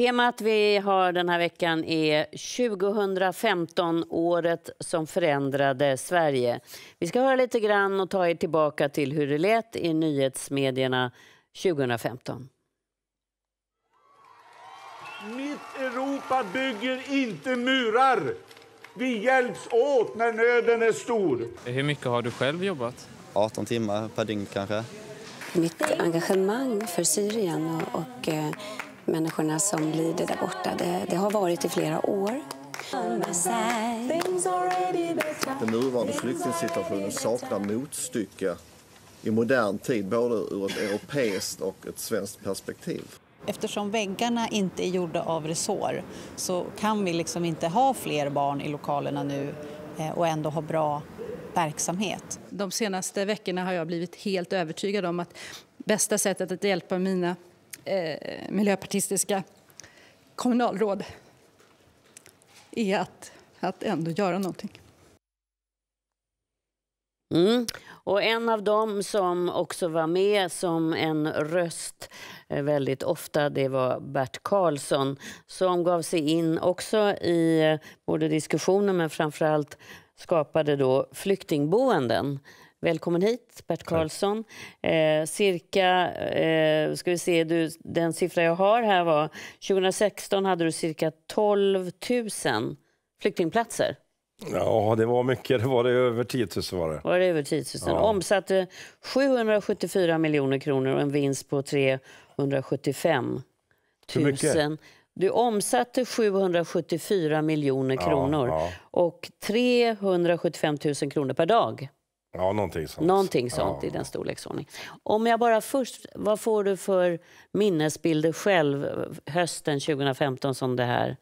Temat vi har den här veckan är 2015, året som förändrade Sverige. Vi ska höra lite grann och ta er tillbaka till hur det lät i nyhetsmedierna 2015. Mitt Europa bygger inte murar. Vi hjälps åt när nöden är stor. Hur mycket har du själv jobbat? 18 timmar per dygn kanske. Mitt engagemang för Syrien och, och eh, människorna som lider där borta. Det, det har varit i flera år. Den nuvarande flyktingsituationen saknar motstycke i modern tid både ur ett europeiskt och ett svenskt perspektiv. Eftersom väggarna inte är gjorda av resår så kan vi liksom inte ha fler barn i lokalerna nu eh, och ändå ha bra verksamhet. De senaste veckorna har jag blivit helt övertygad om att bästa sättet att hjälpa mina eh, miljöpartistiska kommunalråd är att, att ändå göra någonting. Mm. Och en av dem som också var med som en röst eh, väldigt ofta, det var Bert Karlsson som gav sig in också i eh, både diskussioner men framförallt skapade då flyktingboenden Välkommen hit, Bert Karlsson. Eh, cirka, eh, ska vi se, du, den siffra jag har här var 2016 hade du cirka 12 000 flyktingplatser. Ja, det var mycket. Det var det över 10 000. Var det. Var det över 10 000. Ja. Omsatte 774 miljoner kronor och en vinst på 375 000. Du omsatte 774 miljoner kronor ja, ja. och 375 000 kronor per dag. Ja, någonting sånt. Någonting sånt ja. i den storleksordningen. Om jag bara först, vad får du för minnesbilder själv hösten 2015 som det här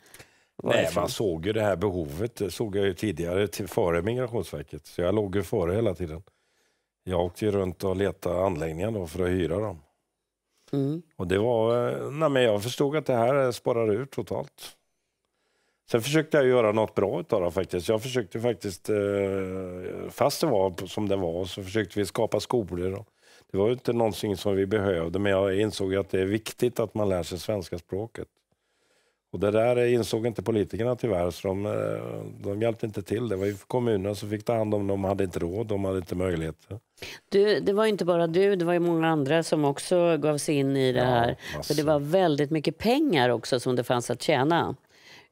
Nej, man såg ju det här behovet, det såg jag ju tidigare till, före Migrationsverket. Så jag låg ju före hela tiden. Jag åkte ju runt och letade anläggningar då för att hyra dem. Mm. Och det var, eh, nej men jag förstod att det här sparar ur totalt. Sen försökte jag göra något bra av det faktiskt. Jag försökte faktiskt, eh, fast det var som det var, så försökte vi skapa skolor. Det var inte någonting som vi behövde, men jag insåg att det är viktigt att man lär sig svenska språket. Och det där insåg inte politikerna tyvärr, så de, eh, de hjälpte inte till. Det var ju kommunerna som fick ta hand om dem, de hade inte råd, de hade inte möjligheter. Du, det var inte bara du, det var ju många andra som också gav sig in i det ja, här. För det var väldigt mycket pengar också som det fanns att tjäna.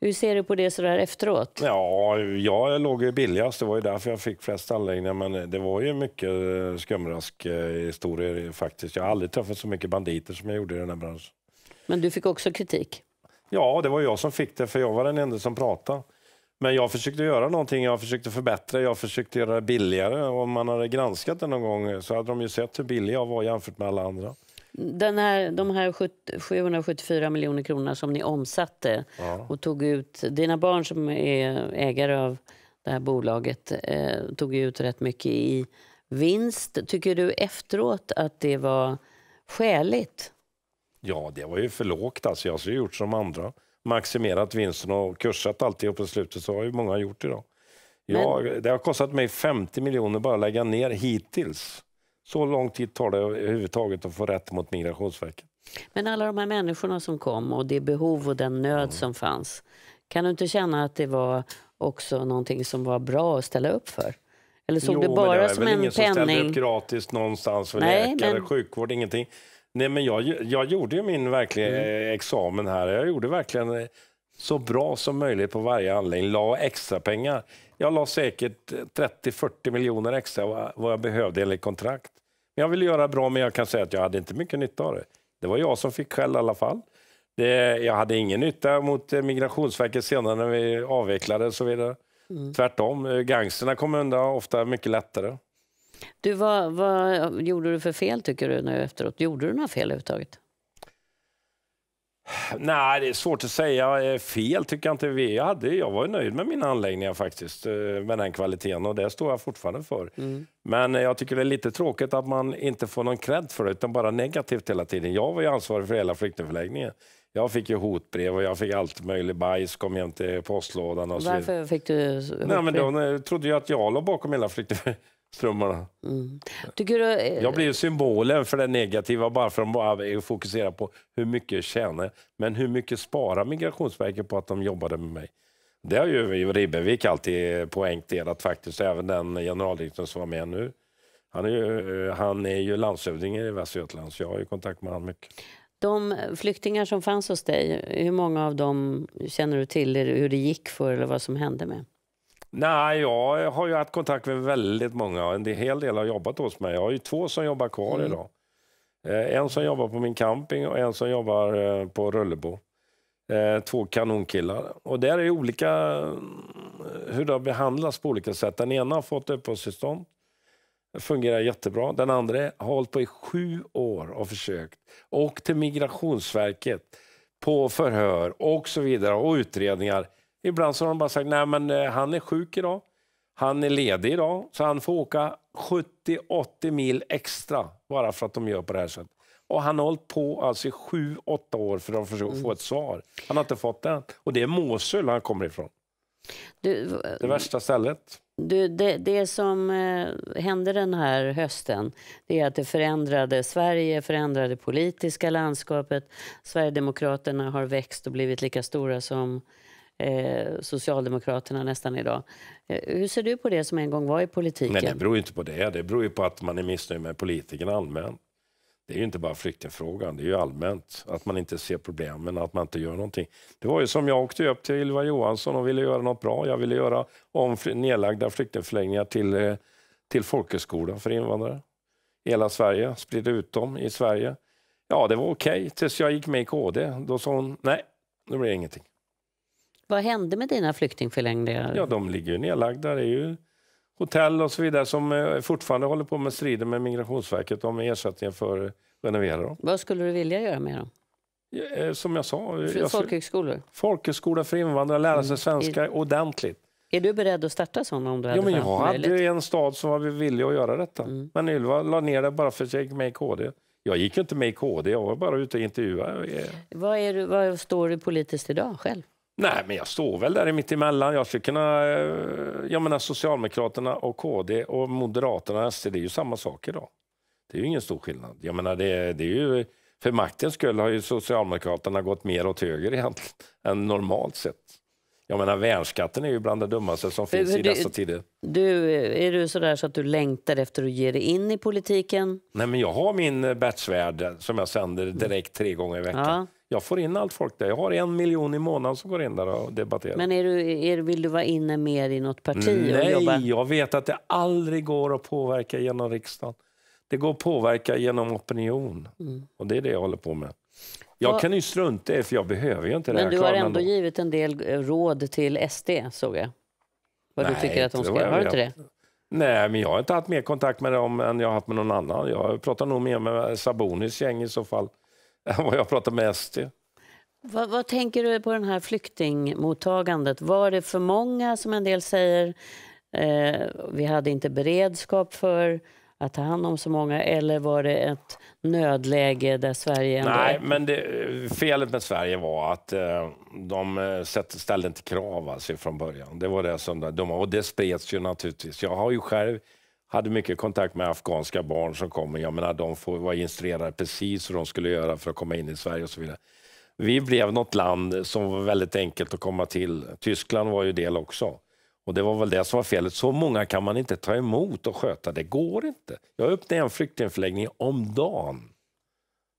Hur ser du på det sådär efteråt? Ja, jag låg ju billigast. Det var ju därför jag fick flest anläggningar. Men det var ju mycket eh, skumrask eh, historier faktiskt. Jag har aldrig träffat så mycket banditer som jag gjorde i den här branschen. Men du fick också kritik? Ja, det var jag som fick det, för jag var den enda som pratade. Men jag försökte göra någonting, jag försökte förbättra, jag försökte göra det billigare. Om man hade granskat det någon gång så hade de ju sett hur billig jag var jämfört med alla andra. Den här, de här 774 miljoner kronorna som ni omsatte ja. och tog ut, dina barn som är ägare av det här bolaget eh, tog ut rätt mycket i vinst. Tycker du efteråt att det var skäligt? Ja, det var ju för lågt. Alltså, jag har gjort som andra, maximerat vinsten och kursat alltihop på slutet. Så har ju många gjort idag. Jag, Men... Det har kostat mig 50 miljoner bara att lägga ner hittills. Så lång tid tar det överhuvudtaget att få rätt mot Migrationsverket. Men alla de här människorna som kom och det behov och den nöd mm. som fanns. Kan du inte känna att det var också någonting som var bra att ställa upp för? Eller såg jo, det bara det som en penning? Det ingen som ställde upp gratis någonstans för Nej, läkare, men... sjukvård, ingenting. Nej, men jag, jag gjorde ju min verkliga mm. Eh, examen här. Jag gjorde verkligen eh, så bra som möjligt på varje anläggning. La extra pengar. Jag la säkert 30-40 eh, miljoner extra vad jag behövde enligt kontrakt. Jag ville göra bra, men jag kan säga att jag hade inte mycket nytta av det. Det var jag som fick skäll i alla fall. Det, jag hade ingen nytta mot eh, Migrationsverket senare när vi avvecklade och så vidare. Mm. Tvärtom, eh, gangsterna kom undan ofta mycket lättare. Du, vad, vad gjorde du för fel tycker du nu efteråt? Gjorde du några fel överhuvudtaget? Nej, det är svårt att säga. Eh, fel tycker jag inte vi hade. Jag var nöjd med mina anläggningar faktiskt, eh, med den kvaliteten och det står jag fortfarande för. Mm. Men eh, jag tycker det är lite tråkigt att man inte får någon cred för det, utan bara negativt hela tiden. Jag var ju ansvarig för hela flyktingförläggningen. Jag fick ju hotbrev och jag fick allt möjligt. Bajs kom hem till postlådan. Och Varför så fick du hotbrev? Nej, men då trodde jag att jag låg bakom hela flyktingförläggningen trummorna. Mm. Du, eh, jag blir symbolen för det negativa bara för att de fokuserar på hur mycket jag tjänar. Men hur mycket sparar Migrationsverket på att de jobbade med mig? Det har ju Ribbevik alltid poängterat faktiskt, även den generaldirektören som var med nu. Han är ju, eh, han är ju landshövding i Västergötland, så jag har ju kontakt med honom mycket. De flyktingar som fanns hos dig, hur många av dem känner du till hur det gick för eller vad som hände med? Nej, jag har ju haft kontakt med väldigt många. En hel del har jobbat hos mig. Jag har ju två som jobbar kvar mm. idag. Eh, en som jobbar på min camping och en som jobbar eh, på Rullebo. Eh, två kanonkillar. Och där är olika hur det har behandlats på olika sätt. Den ena har fått uppehållstillstånd. Fungerar jättebra. Den andra har hållit på i sju år och försökt. Och till Migrationsverket på förhör och så vidare och utredningar Ibland så har de bara sagt, nej men eh, han är sjuk idag. Han är ledig idag, så han får åka 70-80 mil extra bara för att de gör på det här sättet. Och han har hållit på alltså i sju-åtta år för att försöka mm. få ett svar. Han har inte fått det Och det är Mosul han kommer ifrån. Du, det värsta stället. Du, det, det som eh, hände den här hösten det är att det förändrade Sverige, förändrade politiska landskapet. Sverigedemokraterna har växt och blivit lika stora som Eh, Socialdemokraterna nästan idag. Eh, hur ser du på det som en gång var i politiken? Nej, det beror inte på det. Det beror på att man är missnöjd med politikerna allmänt. Det är inte bara flyktingfrågan, det är allmänt. Att man inte ser problemen, att man inte gör någonting. Det var ju som jag åkte upp till Ylva Johansson och ville göra något bra. Jag ville göra om nedlagda flyktingförläggningar till, eh, till folkhögskola för invandrare. I hela Sverige, sprida ut dem i Sverige. Ja, det var okej okay, tills jag gick med i KD. Då sa hon nej, då blir det ingenting. Vad hände med dina flyktingförläggningar? Ja, de ligger ju nedlagda. Det är ju hotell och så vidare som eh, fortfarande håller på med strider med Migrationsverket om ersättningen för att renovera dem. Vad skulle du vilja göra med dem? Eh, som jag sa... folkhögskolor? Folkhögskola för invandrare, lära sig mm. svenska mm. ordentligt. Är du beredd att starta sådana om du hade ja, men Jag hade möjligt? en stad som var villig att göra detta. Mm. Men Ylva la ner det bara för att jag gick med i KD. Jag gick inte med i KD, jag var bara ute och intervjuade. Vad, är du, vad står du politiskt idag själv? Nej, men jag står väl där mitt emellan. Jag skulle kunna... Eh, jag menar Socialdemokraterna och KD och Moderaterna och SD, det är ju samma sak idag. Det är ju ingen stor skillnad. Jag menar, det, det är ju... För maktens skull har ju Socialdemokraterna gått mer åt höger egentligen än normalt sett. Jag menar, värnskatten är ju bland det dummaste som finns du, i dessa tider. Du, är du sådär så att du längtar efter att ge dig in i politiken? Nej, men jag har min eh, Bertsvärd eh, som jag sänder mm. direkt tre gånger i veckan. Ja. Jag får in allt folk där. Jag har en miljon i månaden som går in där och debatterar. Men är du, är, vill du vara inne mer i något parti? Nej, och jobba? jag vet att det aldrig går att påverka genom riksdagen. Det går att påverka genom opinion. Mm. Och det är det jag håller på med. Jag kan ju strunta i för jag behöver ju inte det. Men du har ändå då. givit en del eh, råd till SD, såg jag. Vad Nej, du tycker att de ska göra. Har du inte det? Nej, men jag har inte haft mer kontakt med dem än jag har haft med någon annan. Jag pratar nog mer med Sabonis gäng i så fall, än vad jag pratar med SD. Vad, vad, tänker du på den här flyktingmottagandet? Var det för många, som en del säger? Eh, vi hade inte beredskap för att ta hand om så många eller var det ett nödläge där Sverige... Nej, men det, felet med Sverige var att eh, de eh, ställde inte krav alltså, från början. Det var det som de, och det spreds ju naturligtvis. Jag har ju själv hade mycket kontakt med afghanska barn som kommer. Jag menar, de får vara instruerade precis hur de skulle göra för att komma in i Sverige och så vidare. Vi blev något land som var väldigt enkelt att komma till. Tyskland var ju del också. Och det var väl det som var felet. Så många kan man inte ta emot och sköta. Det går inte. Jag öppnade en flyktingförläggning om dagen.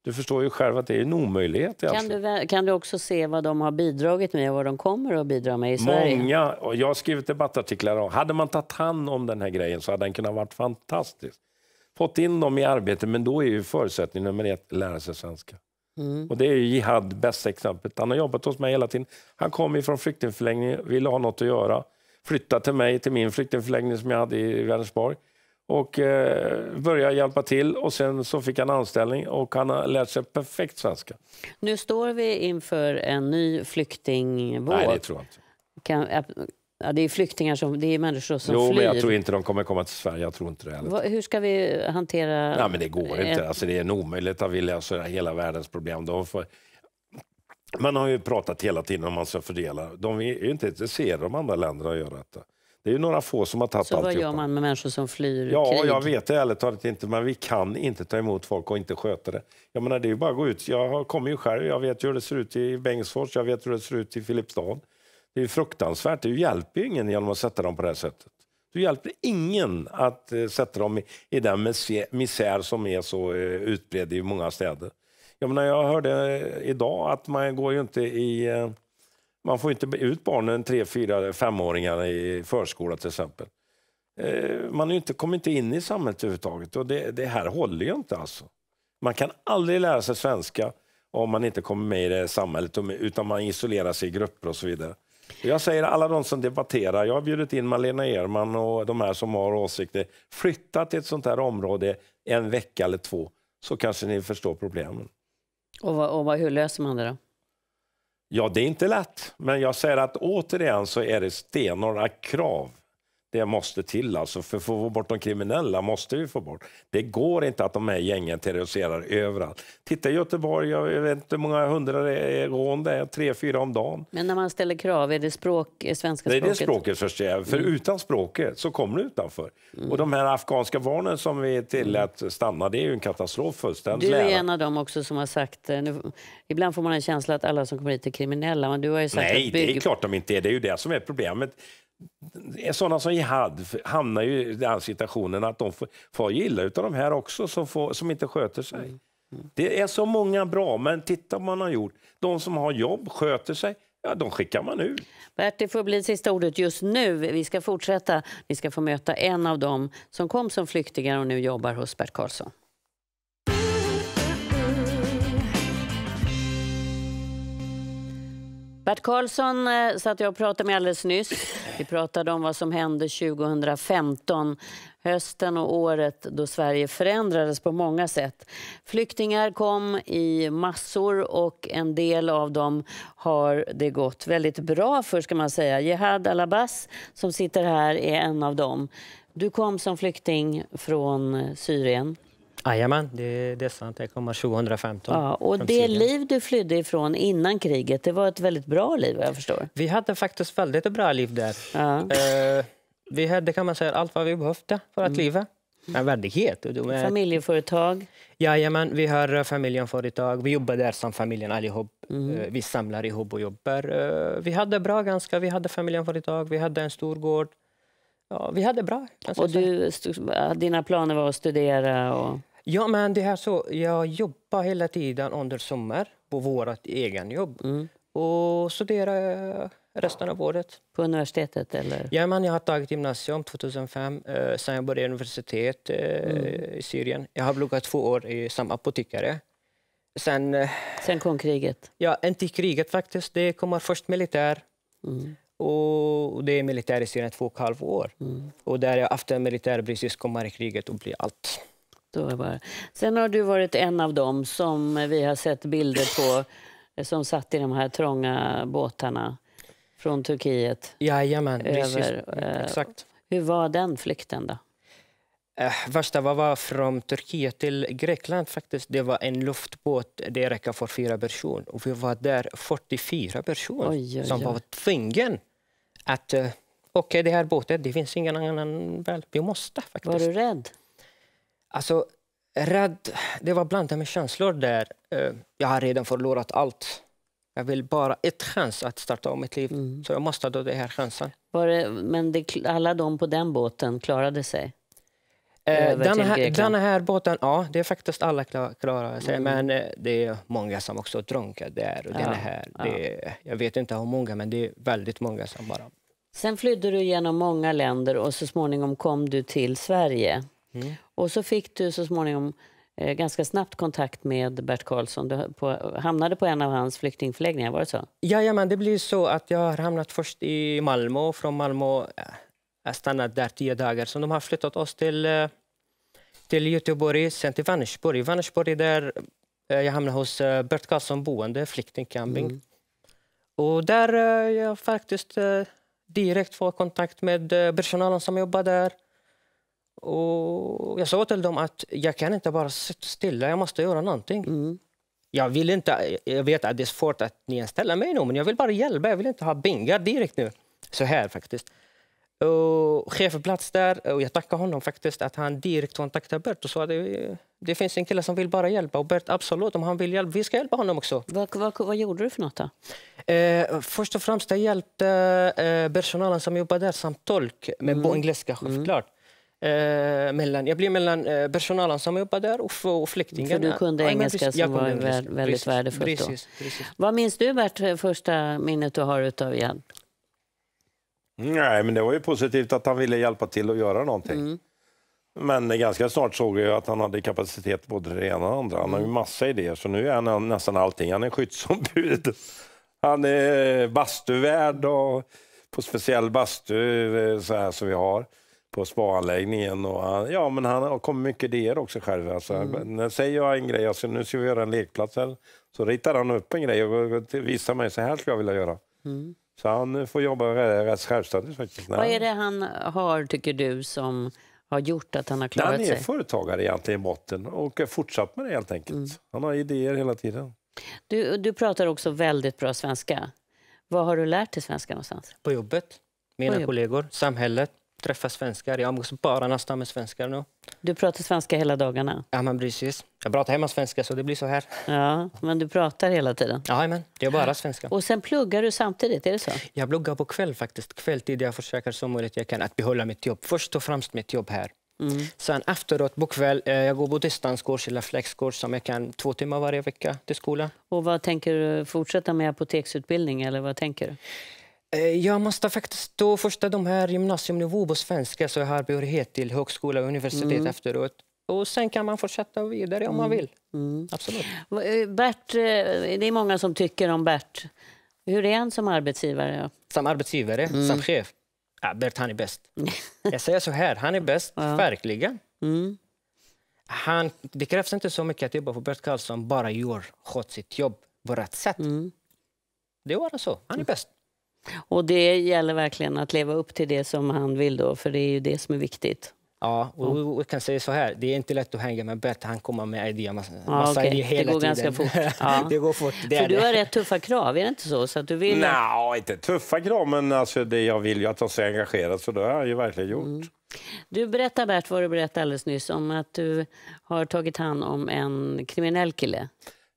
Du förstår ju själv att det är en omöjlighet. Kan alltså. du, kan du också se vad de har bidragit med och vad de kommer att bidra med i Sverige? Många, och jag har skrivit debattartiklar om. Hade man tagit hand om den här grejen så hade den kunnat varit fantastisk. Fått in dem i arbete, men då är ju förutsättning nummer ett, att lära sig svenska. Mm. Och det är ju Jihad bästa exemplet. Han har jobbat hos mig hela tiden. Han kom ifrån flyktingförläggningen, ville ha något att göra flyttade till mig, till min flyktingförläggning som jag hade i Vänersborg och eh, började hjälpa till och sen så fick han anställning och han har lärt sig perfekt svenska. Nu står vi inför en ny flyktingvåg. Nej, det tror jag inte. Kan, ja, det är flyktingar som, det är människor som jo, flyr. jag tror inte de kommer komma till Sverige. Jag tror inte det Va, hur ska vi hantera... Nej, men det går inte. Alltså, det är en omöjlighet att vi löser hela världens problem. Då får, man har ju pratat hela tiden om man ska fördela. De är ju inte intresserade av de andra länderna att göra detta. Det är ju några få som har tagit Så vad gör man med människor som flyr Ja, krig? jag vet det ärligt talat inte, men vi kan inte ta emot folk och inte sköta det. Jag menar, det är ju bara att gå ut. Jag kommer ju själv, jag vet hur det ser ut i Bengtsfors, jag vet hur det ser ut i Filipstad. Det är ju fruktansvärt. Du hjälper ju ingen genom att sätta dem på det här sättet. Du hjälper ingen att eh, sätta dem i den misär som är så eh, utbredd i många städer. Jag menar, jag hörde eh, idag att man går ju inte i... Eh, man får inte ut barnen, tre, fyra, femåringar i förskola till exempel. Eh, man inte, kommer inte in i samhället överhuvudtaget och det, det här håller ju inte alltså. Man kan aldrig lära sig svenska om man inte kommer med i det samhället utan man isolerar sig i grupper och så vidare. Jag säger alla de som debatterar, jag har bjudit in Malena Erman och de här som har åsikter. Flytta till ett sånt här område en vecka eller två så kanske ni förstår problemen. Och, vad, och vad, hur löser man det då? Ja, det är inte lätt. Men jag säger att återigen så är det stenhårda krav det måste till. Alltså. För att få bort de kriminella måste vi få bort. Det går inte att de här gängen terroriserar överallt. Titta i Göteborg, jag vet inte hur många hundra rån det är, tre, fyra om dagen. Men när man ställer krav, är det språk, eh, svenska språket? Det är det språket först, är. för mm. utan språket så kommer du utanför. Mm. Och de här afghanska barnen som vi tillät mm. stanna, det är ju en katastrof fullständigt. Du är en av dem också som har sagt, eh, nu, ibland får man en känsla att alla som kommer hit är kriminella, men du har ju sagt Nej, att bygg... det är klart de inte är. Det är ju det som är problemet sådana som Jihad hamnar ju i den situationen att de får gilla av de här också som, får, som inte sköter sig. Mm. Mm. Det är så många bra, men titta vad man har gjort. De som har jobb, sköter sig, ja, de skickar man ut. Bert, det får bli sista ordet just nu. Vi ska fortsätta. Vi ska få möta en av dem som kom som flyktingar och nu jobbar hos Bert Karlsson. Bert Karlsson eh, satt jag och pratade med alldeles nyss. Vi pratade om vad som hände 2015, hösten och året då Sverige förändrades på många sätt. Flyktingar kom i massor och en del av dem har det gått väldigt bra för, ska man säga. Jihad Al-Abbas, som sitter här, är en av dem. Du kom som flykting från eh, Syrien. Jajamän, det, det är sant. Jag kommer 2015. Ja, och det Syrien. liv du flydde ifrån innan kriget, det var ett väldigt bra liv jag förstår. Vi hade faktiskt väldigt bra liv där. Ja. Eh, vi hade kan man säga, allt vad vi behövde för att mm. leva. En värdighet. Med... Familjeföretag? Jajamän, vi har eh, familjeföretag. Vi jobbar där som familjen allihop. Mm. Eh, vi samlar ihop och jobbar. Eh, vi hade bra ganska. Vi hade familjeföretag, vi hade en stor gård. Ja, vi hade bra. Och du, dina planer var att studera? Och... Ja, men det här så, jag jobbar hela tiden under sommaren på vårt egen jobb mm. och studerar resten av året. På universitetet? eller? Ja, men jag har tagit gymnasium 2005. Eh, sen jag började universitet eh, mm. i Syrien. Jag har pluggat två år i, som apotekare. Sen, eh, sen kom kriget? Ja, inte kriget faktiskt. Det kommer först militär. Mm. Och det är militär i Syrien två och ett halvt år. Mm. Och där jag efter militär precis kommer kriget och blir allt. Då bara. Sen har du varit en av dem som vi har sett bilder på eh, som satt i de här trånga båtarna från Turkiet. Jajamän, över, precis. Eh, Exakt. Hur var den flykten då? Eh, värsta var från Turkiet till Grekland. faktiskt. Det var en luftbåt, det räcker för fyra personer. Och vi var där 44 personer oj, oj, som var tvungna att... Okej, okay, det här båten, det finns ingen annan väl. Vi måste faktiskt. Var du rädd? Alltså, rädd, det var blandade med känslor där. Eh, jag har redan förlorat allt. Jag vill bara ett chans att starta om mitt liv. Mm. Så jag måste ta den här chansen. Det, men det, alla de på den båten klarade sig? Eh, den, här, den här båten, ja, det är faktiskt alla klar, klarade sig. Mm. Men eh, det är många som också drunknar där och ja. den här. Det, ja. Jag vet inte hur många, men det är väldigt många som bara... Sen flydde du genom många länder och så småningom kom du till Sverige. Mm. Och så fick du så småningom eh, ganska snabbt kontakt med Bert Karlsson. Du på, hamnade på en av hans flyktingförläggningar, var det så? Jajamän, det blir så att jag har hamnat först i Malmö från Malmö eh, har jag stannat där tio dagar. Så de har flyttat oss till, eh, till Göteborg, sen till Vänersborg. Vänersborg där eh, jag hamnade hos Bert Karlsson boende, flyktingcamping. Mm. Och där jag faktiskt direkt fått kontakt med personalen som jobbar där. Och jag sa till dem att jag kan inte bara sitta stilla, jag måste göra någonting. Mm. Jag vill inte, jag vet att det är svårt att nyanställa mig nu, men jag vill bara hjälpa, jag vill inte ha bingar direkt nu. Så här faktiskt. Och chefen plats där, och jag tackar honom faktiskt att han direkt kontaktade Bert och sa att det, det finns en kille som vill bara hjälpa. Och Bert, absolut, om han vill hjälpa, vi ska hjälpa honom också. Vad, vad, vad gjorde du för något då? Eh, först och främst jag hjälpte eh, personalen som jobbade där som tolk, men mm. på engelska självklart. Mm. Eh, mellan, jag blev mellan eh, personalen som jobbade där och, och flyktingarna. För du kunde ja, engelska precis, som var engelska. väldigt precis, värdefullt precis, precis, Vad minns du Bert, eh, första minnet du har utav Jan? Nej, men det var ju positivt att han ville hjälpa till att göra någonting. Mm. Men ganska snart såg jag att han hade kapacitet både det ena och det andra. Han har ju mm. massa idéer, så nu är han nästan allting. Han är skyddsombud, han är bastuvärd och på speciell bastu eh, så här som vi har på spaanläggningen. Och han, ja, men han har kommit mycket idéer också själv. Alltså, mm. Säger jag en grej, alltså, nu ska vi göra en lekplats här, så ritar han upp en grej och visar mig, så här skulle jag vilja göra. Mm. Så han får jobba rätt självständigt faktiskt. Vad är det han har, tycker du, som har gjort att han har klarat sig? Han är sig? företagare egentligen i botten och fortsatt med det helt enkelt. Mm. Han har idéer hela tiden. Du, du pratar också väldigt bra svenska. Vad har du lärt dig svenska någonstans? På jobbet, mina På kollegor, samhället träffa svenskar. Jag umgås bara nästan med svenskar nu. Du pratar svenska hela dagarna? Ja, men precis. Jag pratar hemma svenska, så det blir så här. Ja, men du pratar hela tiden? Ja, men det är bara svenska. Och sen pluggar du samtidigt, är det så? Jag pluggar på kväll faktiskt. Kvälltid. Jag försöker som möjligt jag kan att behålla mitt jobb. Först och främst mitt jobb här. Mm. Sen efteråt på kväll, eh, jag går på distanskurs eller flexkurs som jag kan två timmar varje vecka till skolan. Och vad tänker du fortsätta med apoteksutbildning eller vad tänker du? Eh, jag måste faktiskt ta första de här gymnasiumnivå på svenska så jag har behörighet till högskola och universitet mm. efteråt. Och sen kan man fortsätta vidare om mm. man vill. Mm. Absolut. Eh, Bert, eh, det är många som tycker om Bert. Hur är han som arbetsgivare? Som arbetsgivare, mm. som chef? Ja, Bert, han är bäst. jag säger så här, han är bäst, ja. verkligen. Mm. Han, det krävs inte så mycket att jobba för Bert Karlsson, bara gör, sitt jobb på rätt sätt. Mm. Det är bara så, han är mm. bäst. Och det gäller verkligen att leva upp till det som han vill då, för det är ju det som är viktigt. Ja, och vi kan säga så här, det är inte lätt att hänga med Bert, han kommer med idéer, massa, ja, massa idéer hela tiden. Det går ganska fort. Ja. det går fort det För du har det. rätt tuffa krav, är det inte så? så att du vill Nej, inte tuffa krav, men alltså det jag vill ju att de ska engagera så det har jag ju verkligen gjort. Mm. Du berättar Bert, vad du berättade alldeles nyss, om att du har tagit hand om en kriminell kille.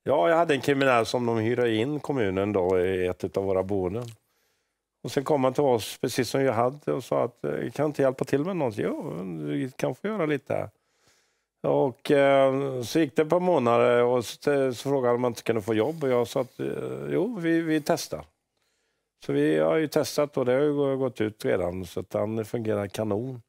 Ja, jag hade en kriminell som de hyrde in kommunen då i ett av våra boenden. Och sen kom han till oss, precis som jag hade, och sa att jag eh, kan inte hjälpa till med något. Jo, du kan få göra lite. Och eh, så gick det ett par månader och så, så frågade han om jag kunde få jobb och jag sa att eh, jo, vi, vi testar. Så vi har ju testat och det har ju gått ut redan så att han fungerar kanon.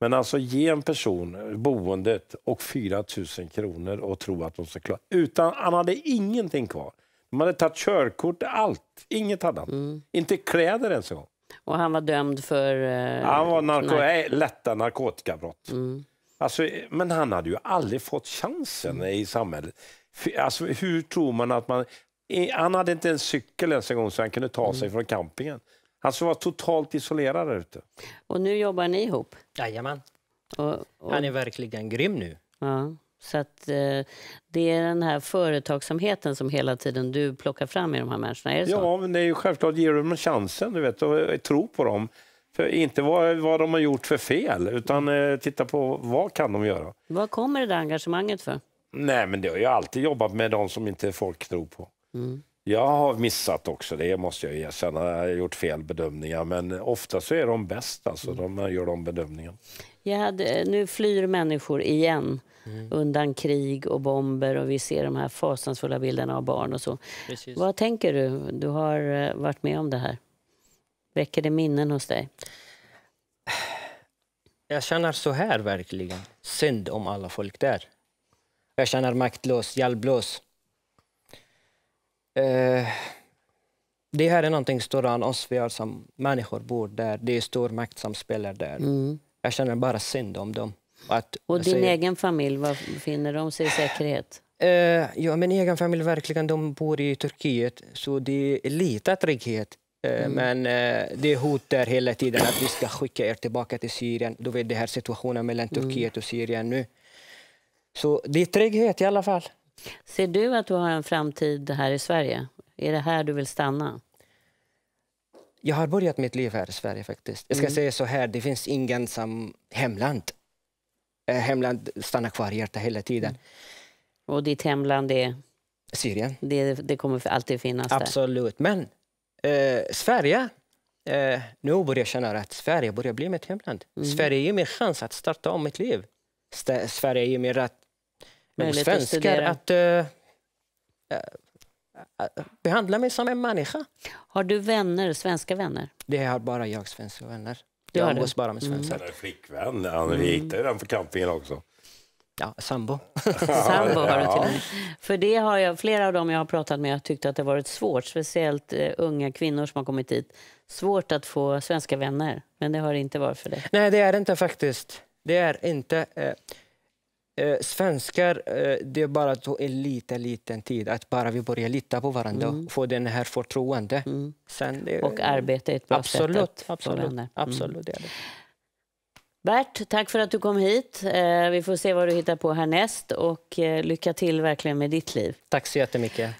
Men alltså ge en person boendet och 4 000 kronor och tro att de ska klara utan Han hade ingenting kvar. De hade tagit körkort, allt. Inget hade han. Mm. Inte kläder ens en gång. Och han var dömd för... Eh, han var narko nej. lätta narkotikabrott. Mm. Alltså, men han hade ju aldrig fått chansen mm. i samhället. Alltså, hur tror man att man... Han hade inte en cykel ens en gång så han kunde ta sig mm. från campingen. Han alltså, var totalt isolerad där ute. Och nu jobbar ni ihop? Jajamän. Och, och... Han är verkligen grym nu. Ja. Så att, eh, det är den här företagsamheten som hela tiden du plockar fram i de här människorna, är det så? Ja, men det är ju självklart, ger du dem chansen du vet, och eh, tro på dem. För inte vad, vad de har gjort för fel, utan mm. eh, titta på vad kan de göra. Vad kommer det där engagemanget för? Nej, men det har jag alltid jobbat med de som inte folk tror på. Mm. Jag har missat också, det måste jag erkänna. Jag har gjort fel bedömningar, men ofta så är de bäst. Alltså, mm. De gör de bedömningen. Jag hade, nu flyr människor igen mm. undan krig och bomber och vi ser de här fasansfulla bilderna av barn och så. Precis. Vad tänker du? Du har eh, varit med om det här. Väcker det minnen hos dig? Jag känner så här verkligen. Synd om alla folk där. Jag känner maktlös, hjälplös. Eh, det här är någonting större än oss. Vi är som människor bor där. Det är stor makt som spelar där. Mm. Jag känner bara synd om dem. Att, och din säger, egen familj, var finner de sig i säkerhet? Eh, ja, min egen familj verkligen, de bor i Turkiet, så det är lite trygghet. Eh, mm. Men eh, det hotar hela tiden att vi ska skicka er tillbaka till Syrien. Du vet den här situationen mellan mm. Turkiet mm. och Syrien nu. Så det är trygghet i alla fall. Ser du att du har en framtid här i Sverige? Är det här du vill stanna? Jag har börjat mitt liv här i Sverige faktiskt. Jag ska mm. säga så här, det finns ingen som hemland. Eh, hemland stannar kvar i hjärtat hela tiden. Mm. Och ditt hemland är? Syrien. Det, det kommer alltid finnas Absolut. där? Absolut. Men eh, Sverige, eh, nu börjar jag känna att Sverige börjar bli mitt hemland. Mm. Sverige ger mig chans att starta om mitt liv. St Sverige ger mig rätt, svenskar att, att uh, eh, eh, Äh, behandla mig som en människa. Har du vänner, svenska vänner? Det har bara jag, svenska vänner. Du jag umgås bara med mm. svenskar. Mm. Flickvän, han mm. hittade den på campingen också. Ja, sambo. sambo har du till och med. För det har jag, flera av dem jag har pratat med har tyckt att det har varit svårt, speciellt eh, unga kvinnor som har kommit hit. Svårt att få svenska vänner, men det har det inte varit för dig. Nej, det är inte faktiskt. Det är inte. Uh, Eh, svenskar, eh, det det bara tog en liten, liten tid att bara vi börjar lita på varandra mm. och få den här förtroende. Mm. Sen, och arbete är ett bra absolut, sätt att absolut, få vänner. Absolut, det är det. Bert, tack för att du kom hit. Eh, vi får se vad du hittar på härnäst och lycka till verkligen med ditt liv. Tack så jättemycket.